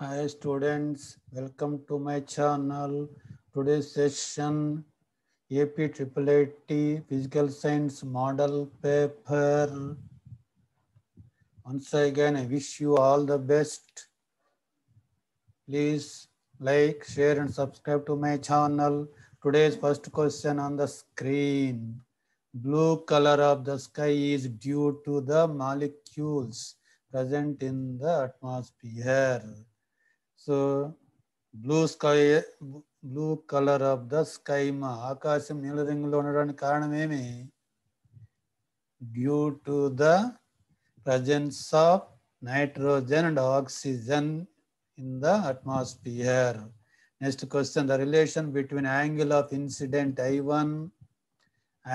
Hi students, welcome to my channel. Today's session AP AAAT Physical Science Model Paper. Once again, I wish you all the best. Please like, share and subscribe to my channel. Today's first question on the screen. Blue color of the sky is due to the molecules present in the atmosphere. Blue sky blue colour of the sky మా ఆకాశం నీల రంగులో ఉండడానికి కారణం ఏమి due to the presence of nitrogen and oxygen in the atmosphere next question the relation between angle of incident I one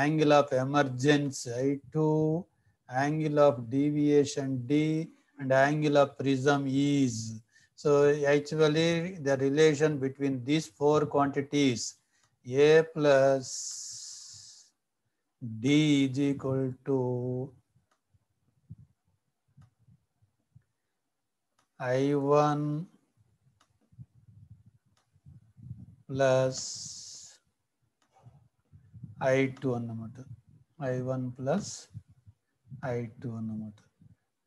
angle of emergence I two angle of deviation D and angle of prism is So actually the relation between these four quantities, A plus D is equal to I1 plus I2 ಅನ್ನುಮಟ I1 plus I2 ಅನ್ನುಮಟ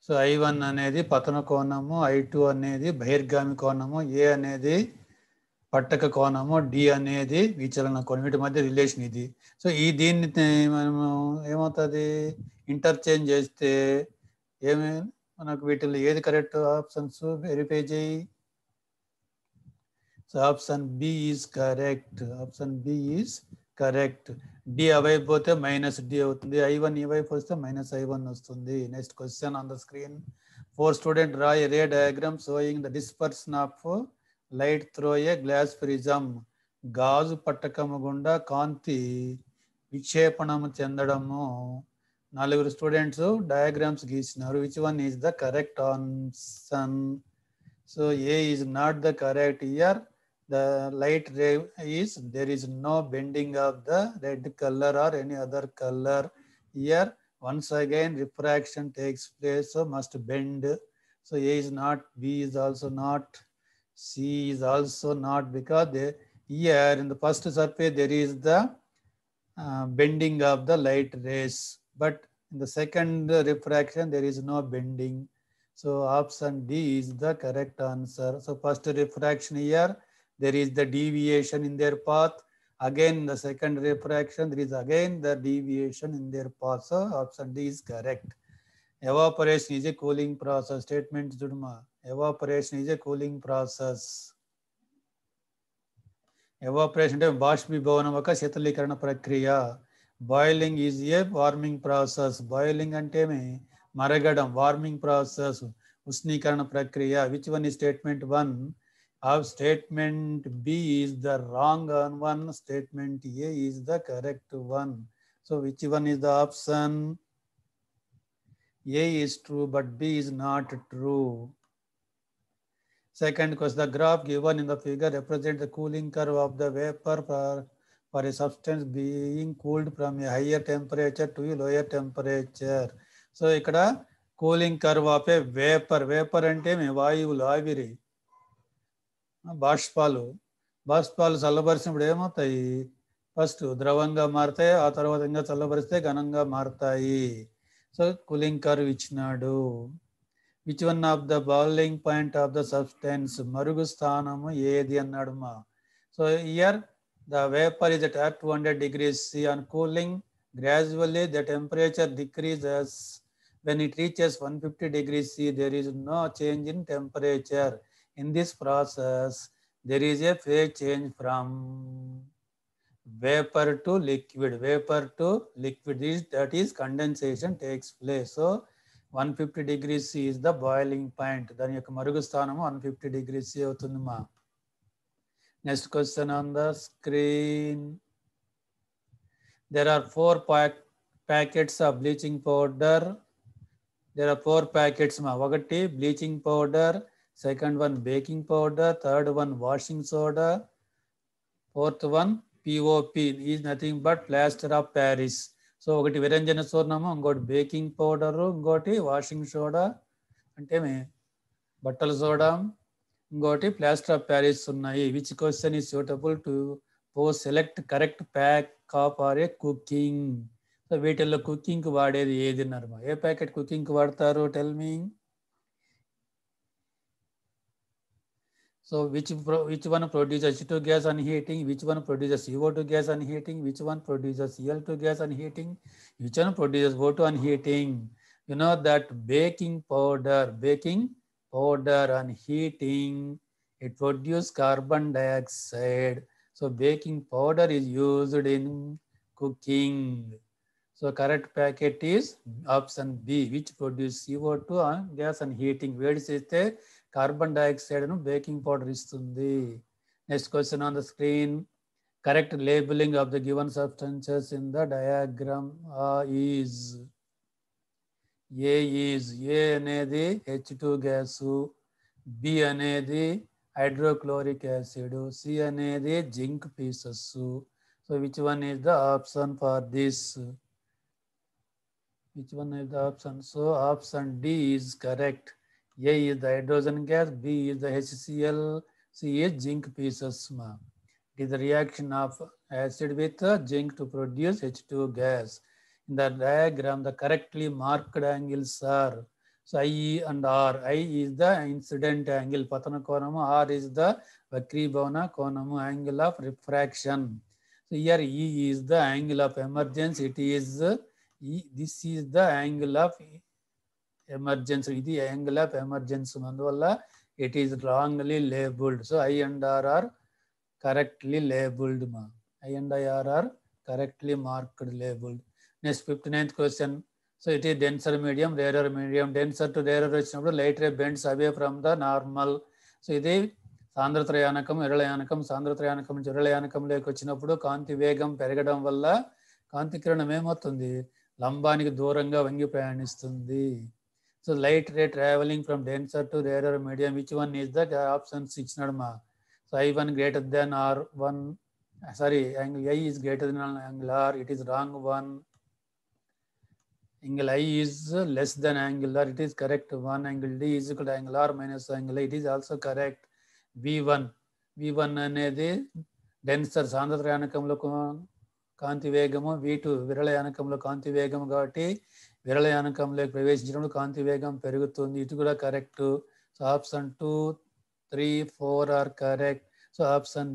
so I one అనేది పతన కోణము I two అనేది బహిర్గామి కోణము ఏ అనేది పట్టక కోణము D అనేది విచలన కోణం వీటి మధ్య రిలేషన్ ఇది సో ఈ దీన్ని మనము ఏమవుతుంది ఇంటర్చేంజ్ చేస్తే ఏమి మనకు వీటిలో ఏది కరెక్ట్ ఆప్షన్స్ వెరిఫై చేయి so option B is correct option B is correct D అవైపు పోతే మైనస్ డి అవుతుంది ఐ వన్ ఈ వైపు వస్తే మైనస్ ఐ వన్ వస్తుంది next question on the screen four student ray ray diagram showing the dispersion of light through a glass prism గాజు పట్టకము గుండా కాంతి విక్షేపణము చెందడము నలుగురు స్టూడెంట్స్ డయాగ్రామ్స్ గీసినారు which one is the correct answer so A is not the correct here the light ray is there is no bending of the red color or any other color here once again refraction takes place so must bend so a is not b is also not c is also not because they, here in the first surface there is the uh, bending of the light rays but in the second refraction there is no bending so option d is the correct answer so first refraction here there is the deviation in their path again the second refraction there is again the deviation in their path so option d is correct evaporation is a cooling process statement judma evaporation is a cooling process evaporation అంటే బాష్పీభవనం ఒక శీతలీకరణ ప్రక్రియ boiling is a warming process boiling అంటే మరగడం warming process ఉష్ణీకరణ ప్రక్రియ which one ఈ స్టేట్మెంట్ వన్ अब statement B is the wrong one statement a is the correct one so which one is the option a is true but b is not true second question the graph given in the figure represents the cooling curve of the vapor for for a substance being cooled from a higher temperature to a lower temperature so ikkada cooling curve of a vapor vapor ante me vayuvu ఆవిరి బాష్పాలు బాష్పాలు చల్లబరిచినప్పుడు ఏమవుతాయి first ద్రవంగా మారుతాయి ఆ తర్వాత ఇంకా చల్లబరిస్తే ఘనంగా మారుతాయి సో కూలింగ్ కర్వ్ ఇచ్చినాడు which one of the boiling point of the substance మరుగు స్థానము ఏది అన్నాడు మా so here the vapour is at two hundred degrees C on cooling gradually the temperature decreases when it reaches one fifty degrees C there is no change in temperature in this process there is a phase change from vapor to liquid vapor to liquid is that is condensation takes place so 150 degrees c is the boiling point dan yokka marugu sthanam 150 degrees c avutundi ma next question on the screen there are four packets of bleaching powder there are four packets ma one bleaching powder second one baking powder third one washing soda fourth one POP is nothing but plaster of Paris so ఒకటి విరంజన చూర్ణము ఇంకోటి baking powder ఇంకోటి washing soda అంటే బట్టల soda ఇంకోటి plaster of Paris ఉన్నాయి which question is suitable to పో select correct pack of or a cooking so వీటిల్లో కుకింగ్కి వాడేది ఏది అన్నారు ఏ ప్యాకెట్ కుకింగ్కి వాడతారు టెల్మింగ్ So which, which one produces co 2 gas on heating, which one produces CO2 gas on heating, which one produces Cl2 gas on heating, which one produces O2 on heating. You know that baking powder, baking powder on heating, it produces carbon dioxide. So baking powder is used in cooking. So correct packet is option B, which produces CO2 on gas and heating. Where is it there? Carbon డైఆక్సైడ్ను baking powder ఇస్తుంది next question on the screen correct labelling of the given substances in the diagram is A is A అనేది H two gas B అనేది hydrochloric acid C అనేది zinc pieces so which one is the option for this which one is the option so option D is correct A is the hydrogen gas, B is the HCl, C is zinc pieces. susma It is the reaction of acid with zinc to produce H2 gas. In the diagram, the correctly marked angles are so IE and R. I is the incident angle, patana konamu. R is the vakribhavana konamu angle of refraction. So here E is the angle of emergence. It is E, this is the angle of emergency ఇది angle of emergency అందువల్ల it is wrongly labelled so I and R R correctly labelled మా I and IR R correctly marked labelled next fifth ninth question so it is denser medium rarer medium denser to rarer వచ్చినప్పుడు light ray bends away from the normal so ఇది సాంద్రత్రయానకం ఇరళయానకం సాంద్రత్రయానకం నుంచి ఇరళయానకంలోకి వచ్చినప్పుడు కాంతి వేగం పెరగడం వల్ల కాంతి కిరణం ఏమవుతుంది లంబానికి దూరంగా వంగి ప్రయాణిస్తుంది So light ray traveling from denser to rarer medium, which one is the option 6 Nadma. So I1 greater than R1, sorry, angle I is greater than angle R, it is wrong one. Angle I is less than angle R, it is correct one. Angle D is equal to angle R minus angle I, it is also correct. V1, V1 అనేది denser సాంద్రత యానకంలో కాంతి వేగము వి two విరళ యానకంలో కాంతి వేగము కాబట్టి विरल यानकमले प्रवेशించినప్పుడు కాంతి వేగం పెరుగుతుంది ఇటు కుడా correct so option 2 3 4 are correct so option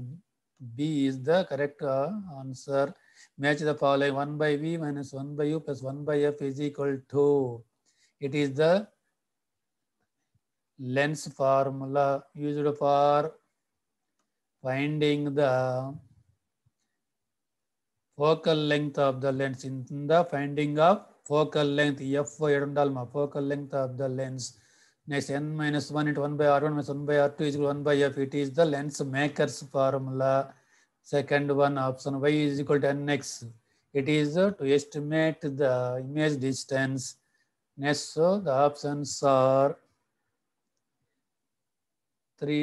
B is the correct answer match the follow 1/v - 1/u + 1/f = 2 it is the lens formula used for finding the focal length of the lens in the finding of focal length f இருந்தால் focal length of the lens next n minus 1 into 1 by r1 minus 1 by r2 is equal to 1 by f it is the lens maker's formula second one option y is equal to nx it is to estimate the image distance next so the options are 3 2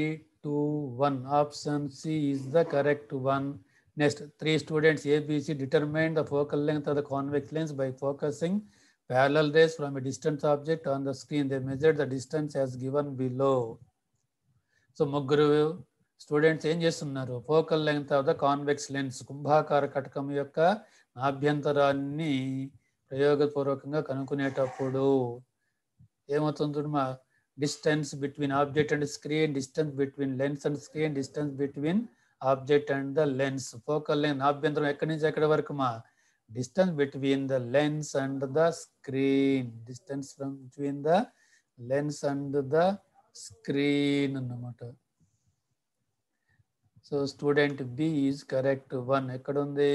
1 option c is the correct one Next, three students ABC determine the focal length of the convex lens by focusing parallel rays from a distant object on the screen. They measure the distance as given below. So ముగ్గురు students ఏం చేస్తున్నారు focal length of the convex lens కుంభాకార కటకం యొక్క ఆభ్యంతరాన్ని ప్రయోగపూర్వకంగా కనుక్కునేటప్పుడు ఏమవుతుంది మా distance between object and screen distance between lens and screen distance between object and the lens. Focal length abhyantram ఎక్కడి నుంచి ఎక్కడి work? మా distance between the lens and the screen. Distance from between the lens and the screen No అన్నమాట so student B is correct one ఎక్కడుంది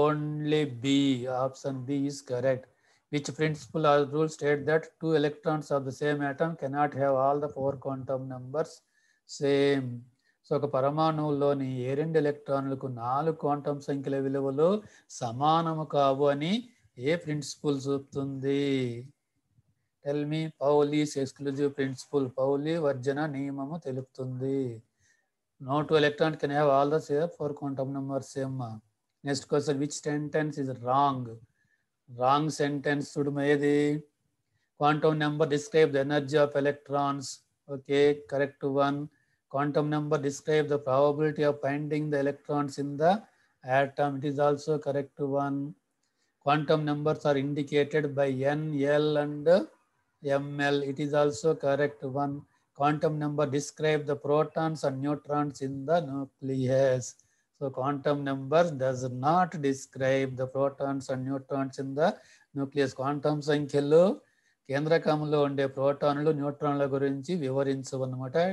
only B option B is correct? which principle or rule state that two electrons of the same atom cannot have all the four quantum numbers same so ఒక పరమాణువులోని ఏ రెండు ఎలక్ట్రాన్లకు నాలుగు quantum సంఖ్యల విలువలు సమానము కావు అని ఏ ప్రిన్సిపల్ చూపుతుంది tell me Pauli's exclusive principle Pauli వర్జన నియమము తెలుపుతుంది no two electron can have all the same four quantum numbers same next question which sentence is wrong wrong sentence చూడమేది quantum number describe the energy of electrons okay correct one Quantum number describes the probability of finding the electrons in the atom. It is also correct one. Quantum numbers are indicated by N, L and ML. It is also correct one. Quantum number describes the protons and neutrons in the nucleus. So quantum number does not describe the protons and neutrons in the nucleus. Quantum ಸಂಖ್ಯೆಲು केंद्रक उड़े proton neutron गुरी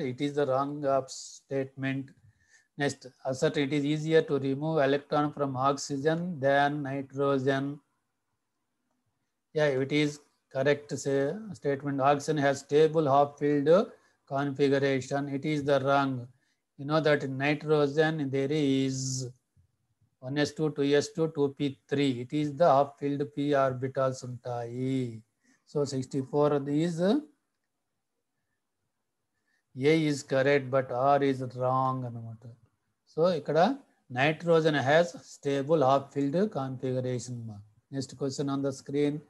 it is the wrong of state next assert it is easy to remove electron from oxygen than nitrogen या it is correct statement oxygen has stable half filled configuration it is the wrong you know that nitrogen there is 1s2 2s2 2p3 it is the half filled p orbitals untai So 64 is A is correct, but R is wrong. So nitrogen has stable half-filled configuration. Next question on the screen.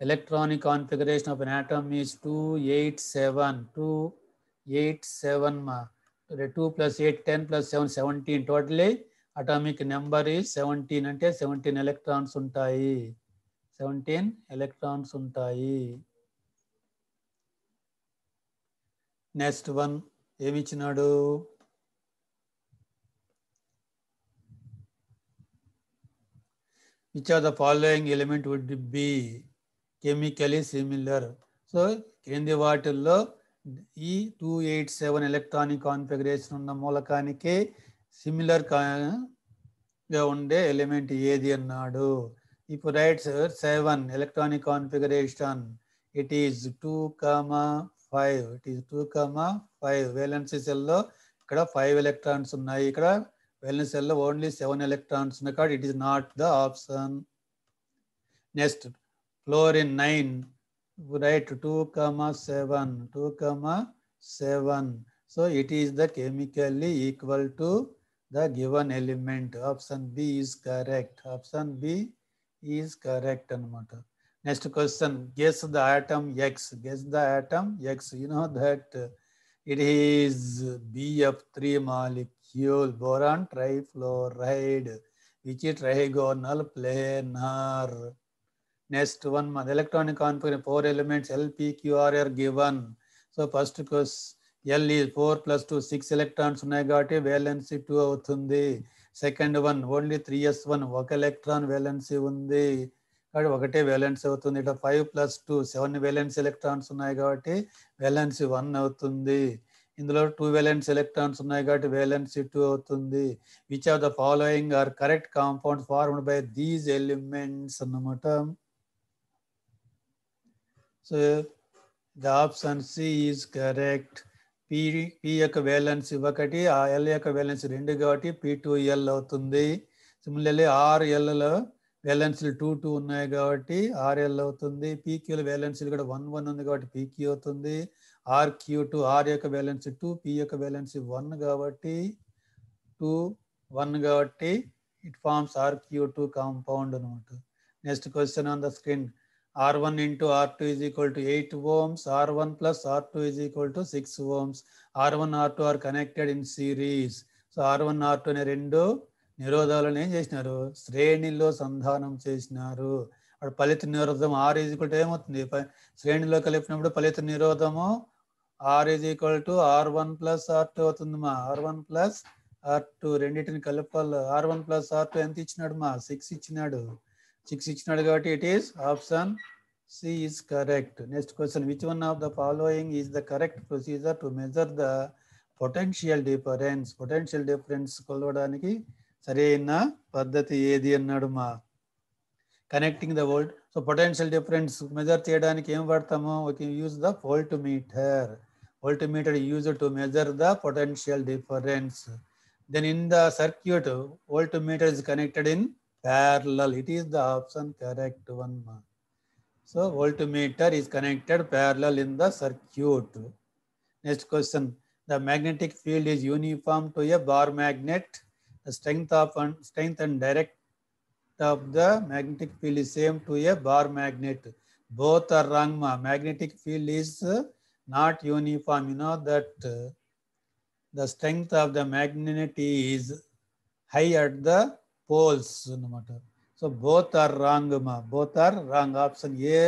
Electronic configuration of an atom is 287. 287. 2 plus 8, 10 plus 7, 17. Totally atomic number is 17 and 17 electrons seventeen electrons ఉంటాయి next one ఏమిచ్చినాడు which are the following element would be chemically similar so క్రింది వాటిల్లో ఈ two eight seven electronic configuration ఉన్న మూలకానికి similar గా ఉండే element ఏది అన్నాడు if you write sir, 7 electronic configuration it is 2 comma 5 it is 2 comma 5 valency cell లో ఇక్కడ 5 electrons ఉన్నాయి ఇక్కడ valency cell లో only 7 electrons ఉన్నాయి కాబట్టి it is not the option next fluorine 9 write 2 comma 7 2 comma 7 so it is the chemically equal to the given element option b is correct option b is correct అనమాట next question guess the item X guess the item X you know that it is BF three molecule boron fluoride which it trigonal planar next one month electronic configure four elements LPQRR given so first question L is four plus two six electrons ఉన్నాయి కాబట్టి valency two అవుతుంది second one only three S one ఒక electron valency ఉంది కాబట్టి ఒకటే valence అవుతుంది ఇట్లా five plus two seven valence electrons ఉన్నాయి కాబట్టి వ్యాలెన్సీ వన్ అవుతుంది ఇందులో టూ వ్యాలెన్స్ ఎలక్ట్రాన్స్ ఉన్నాయి కాబట్టి వ్యాలెన్సీ టూ అవుతుంది which are the following are correct compound formed by these elements అన్నమాట so the option C is correct P P యొక్క valence ఒకటి ఆ ఎల్ యొక్క వేలెన్స్ రెండు కాబట్టి పి టూ ఎల్ అవుతుంది సిమిలర్లీ ఆర్ ఎల్లో వేలెన్స్లు టూ టూ ఉన్నాయి కాబట్టి ఆర్ఎల్ అవుతుంది పీక్యూల వేలెన్సీలు కూడా వన్ వన్ ఉంది కాబట్టి పీక్యూ అవుతుంది ఆర్ క్యూ టూ ఆర్ యొక్క వేలెన్స్ టూ పి యొక్క వేలెన్స్ వన్ కాబట్టి టూ వన్ కాబట్టి it forms R Q two compound అనమాట next question on the screen R R one into two equal to eight ohms R one plus R two plus equal to six ohms R one R two R connected in series so R one R two అనే రెండు నిరోధాలను ఏం చేసినారు శ్రేణిలో సంధానం చేసినారు అక్కడ ఫలిత నిరోధం R is equal to ఏమవుతుంది శ్రేణిలో కలిపినప్పుడు ఫలిత నిరోధము R is equal to R one plus R two మా R one plus R two రెండింటిని కలపాలి R one plus R two ఎంత ఇచ్చినాడు మా సిక్స్ ఇచ్చినాడు సిక్స్ ఇచ్చినాడు కాబట్టి it is option C is correct next question which one of the following is the correct procedure to measure the potential difference potential difference కొలవడానికి సరైన పద్ధతి ఏది అన్నాడు మా connecting the volt so potential difference measure చేయడానికి ఏం వాడతాము okay use the volt meter volt meter use to measure the potential difference then in the circuit volt meter is connected in parallel. It is the option correct one. So voltmeter is connected parallel in the circuit. Next question. The magnetic field is uniform to a bar magnet. The strength of and strength and direct of the magnetic field is same to a bar magnet. Both are wrong. Ma. Magnetic field is not uniform. You know that uh, the strength of the magnet is high at the poles అనమాట so both are wrong మా both are wrong option A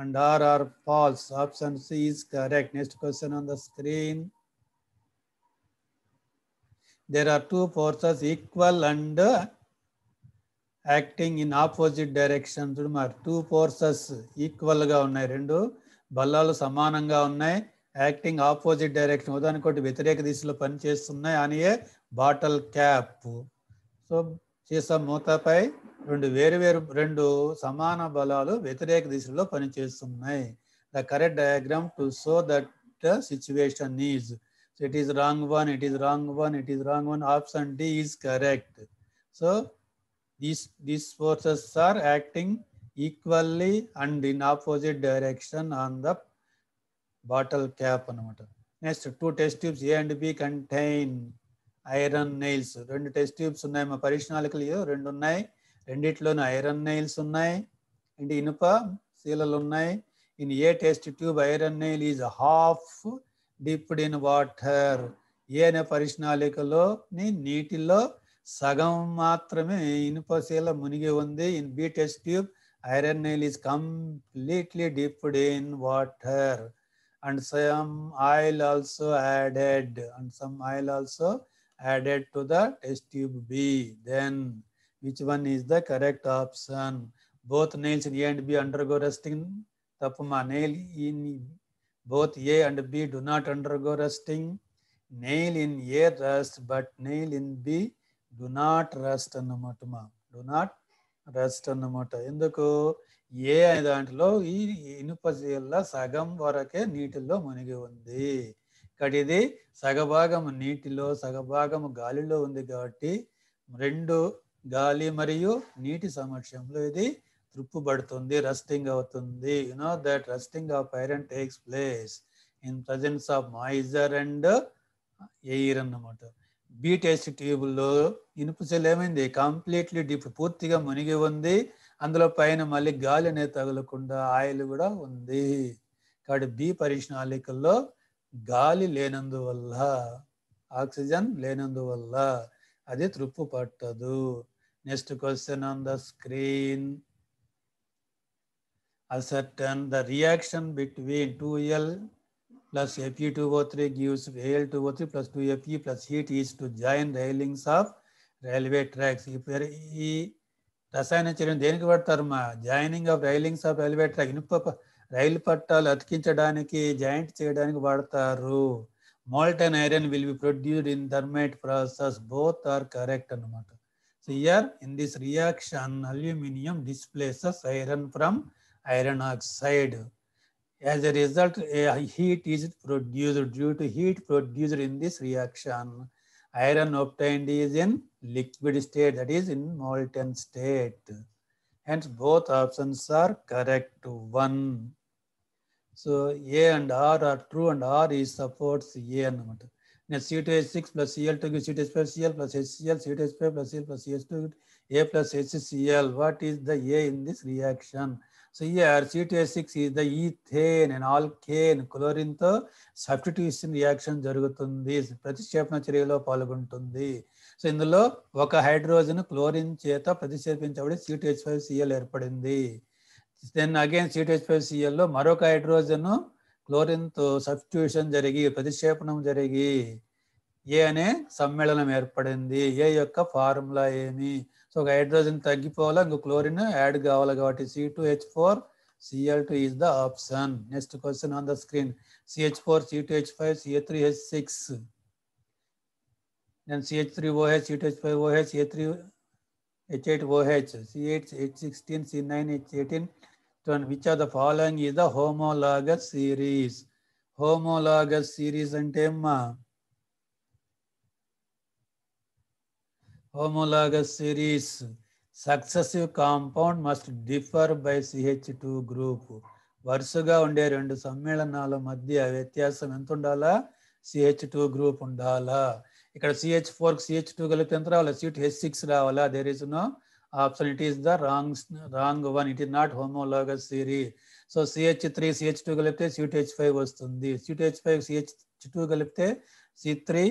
and R R false option C correct next question on the screen there are two forces equal and acting in opposite direction మరి two forces ఈక్వల్గా ఉన్నాయి రెండు బల్లాలు సమానంగా ఉన్నాయి acting opposite direction ఉదాహరణకు వ్యతిరేక దిశలో పనిచేస్తున్నాయి అని బాటల్ క్యాప్ సో సీసా మూతపై రెండు వేరు వేరు రెండు సమాన బలాలు వ్యతిరేక దిశలో పనిచేస్తున్నాయి the correct diagram to show that situation is it is wrong one it is wrong one it is wrong one option D is correct so these these forces are acting equally and in opposite direction on the bottle cap అనమాట next two test tubes A and B contain iron nails రెండు test tubes ఉన్నాయి మా పరీక్షణాలకలు రెండు ఉన్నాయి రెండిట్లోనూ iron nails ఉన్నాయి అంటే ఇనుప శీలలు ఉన్నాయి in A test tube iron nail is half dipped in water A అనే పరిష్ణాళికలో నీటిలో సగం మాత్రమే ఇనుప శీల మునిగి ఉంది in B test tube iron nail is completely dipped in water and some oil also added and some oil also added to the test tube B. Then which one is the correct option? Both nails in A and B undergo rusting. Tapuma nail in both A and B do not undergo rusting. Nail in A rust, but nail in B do not rust అన్నమాట do not rust అన్నమాట ఎందుకు ఏ దాంట్లో ఈ ఇనుప సగం వరకే నీటిలో మునిగి ఉంది కడిది సగభాగం నీటిలో సగభాగం గాలిలో ఉంది కాబట్టి రెండు గాలి మరియు నీటి సమక్షంలో ఇది త్రుప్పుబడుతుంది రస్టింగ్ అవుతుంది you know that rusting of iron takes place in presence of moisture and air అన్నమాట బీ ట్యూబ్లో ఇనుపు సెల్ ఏమైంది కంప్లీట్లీ డిప్ పూర్తిగా మునిగి ఉంది అందులో పైన మళ్ళీ గాలి అనేది తగలకుండా ఆయిల్ కూడా ఉంది కాబట్టి బి పరిశ్నాళికల్లో గాలి లేనందువల్ల ఆక్సిజన్ లేనందువల్ల అది తృప్తి పట్టదు next question on the screen assertion the reaction between two L plus FE two O three gives AL two O three plus two FE plus heat is to join railings of railway tracks ఈ రసాయన చర్యను దేనికి పడతారు మా joining of railings of railway track ఇనుప రైలు పట్టాలు అతికించడానికి జాయింట్ చేయడానికి వాడతారు molten iron will be produced in thermite process both are correct అనమాట so year in this reaction aluminium displaces iron from iron oxide as a result heat is produced due to heat produced in this reaction iron obtained is in liquid state that is in molten state Hence, both options are correct. One so A and R are true and R ఈ supports A అనమాట నేను C two six plus Cl two C two five Cl plus HCl C two five plus Cl plus CH two A plus HCl what is the A in this reaction so ఈ R two H six is the ethane and కేన్ క్లోరిన్తో substitution reaction జరుగుతుంది ప్రతిక్షేపణ చర్యలో పాల్గొంటుంది so ఇందులో ఒక hydrogen chlorine చేత ప్రతిక్షేపించబడి సి టూ ఫైవ్ సిఎల్ ఏర్పడింది దెన్ అగైన్ సిటెచ్ ఫైవ్ మరొక హైడ్రోజన్ క్లోరిన్తో సబ్స్టిట్యూషన్ జరిగి ప్రతిక్షేపణం జరిగి ఏ అనే సమ్మేళనం ఏర్పడింది ఏ యొక్క ఫార్ములా ఏమి సో ఒక హైడ్రోజన్ తగ్గిపోవాలి ఇంకో క్లోరిన్ యాడ్ కావాలి కాబట్టి C two H four Cl two is the option next question on the screen CH four C two H five C three H six CH three three OH C H H five OH CH H sixteen C nine H eighteen which are the following is the homologous series homologous series అంటే ఏమ్మా homologous series successive compound must differ by CH two group వరుసగా ఉండే రెండు సమ్మేళనాల మధ్య వ్యత్యాసం ఎంత ఉండాలా సిహెచ్ టూ గ్రూప్ ఉండాలా ఇక్కడ సిహెచ్ ఫోర్ సిహెచ్ టూ కలిపి ఎంత రావాలా సిట్ హెచ్ సిక్స్ రావాలా there is no is the wrong wrong one it one not homologous not so CH three CH two కలిపితే ఫైవ్ వస్తుంది ఫైవ్ సిహెచ్ ch2 కలిపితే C three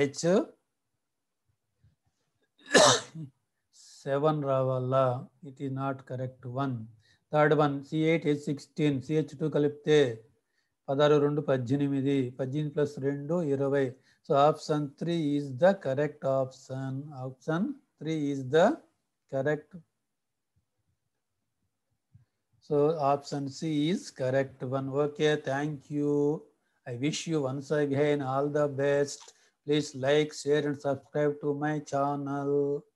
H seven రావాలా it is not correct one third one C eight H sixteen CH two కలిపితే పదహారు రెండు పద్దెనిమిది పద్దెనిమిది plus రెండు ఇరవై so option three is the correct option option three is the correct. So option C is correct one. Okay, thank you. I wish you once again all the best. Please like, share and subscribe to my channel.